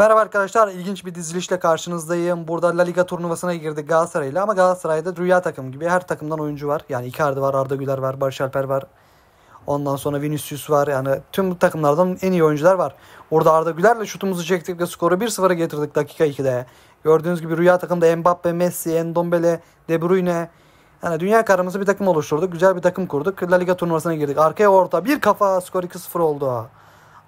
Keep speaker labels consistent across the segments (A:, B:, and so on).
A: Merhaba arkadaşlar. İlginç bir dizilişle karşınızdayım. Burada La Liga turnuvasına girdik ile ama Galatasaray'da rüya takım gibi her takımdan oyuncu var. Yani Icardi var, Arda Güler var, Barış Alper var. Ondan sonra Vinicius var. Yani tüm takımlardan en iyi oyuncular var. Orada Arda Güler'le şutumuzu çektik ve skoru 1-0'a getirdik dakika 2'de. Gördüğünüz gibi rüya takımda Mbappe, Messi, Endombele, De Bruyne. Yani dünya karımızı bir takım oluşturduk. Güzel bir takım kurduk. La Liga turnuvasına girdik. Arkaya orta bir kafa skor 2-0 oldu.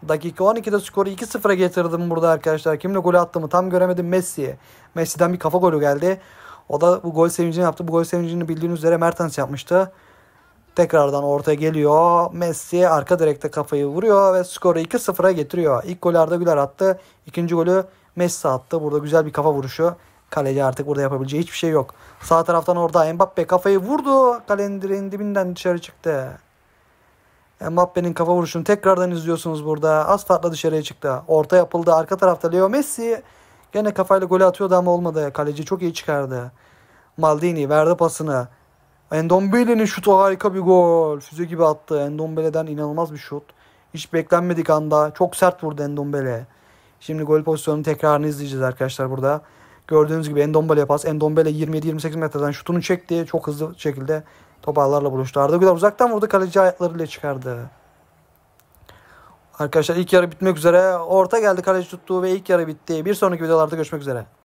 A: Dakika 12'de skoru 2-0'a getirdim burada arkadaşlar. Kimle gol attığımı tam göremedim Messi'ye. Messi'den bir kafa golü geldi. O da bu gol sevincini yaptı. Bu gol sevincini bildiğiniz üzere Mertens yapmıştı. Tekrardan ortaya geliyor. Messi arka direkte kafayı vuruyor ve skoru 2-0'a getiriyor. İlk golü Arda Güler attı. İkinci golü Messi attı. Burada güzel bir kafa vuruşu. Kaleci artık burada yapabileceği hiçbir şey yok. Sağ taraftan orada Mbappe kafayı vurdu. Kalenin direğin dibinden dışarı çıktı. Mbappe'nin kafa vuruşunu tekrardan izliyorsunuz burada. Az farklı dışarıya çıktı. Orta yapıldı. Arka tarafta Leo Messi gene kafayla golü atıyordu ama olmadı. Kaleci çok iyi çıkardı. Maldini verdi pasını. Endombele'nin şutu harika bir gol. Füze gibi attı. Endombele'den inanılmaz bir şut. Hiç beklenmedik anda. Çok sert vurdu Endombele. Şimdi gol pozisyonunu tekrarını izleyeceğiz arkadaşlar burada. Gördüğünüz gibi Endombele'ye pas. Endombele 27-28 metreden şutunu çekti. Çok hızlı şekilde Top ağlarla buluştu. Arda Güler uzaktan vurdu. Kaleci ayaklarıyla çıkardı. Arkadaşlar ilk yarı bitmek üzere. Orta geldi kaleci tuttu ve ilk yarı bitti. Bir sonraki videolarda görüşmek üzere.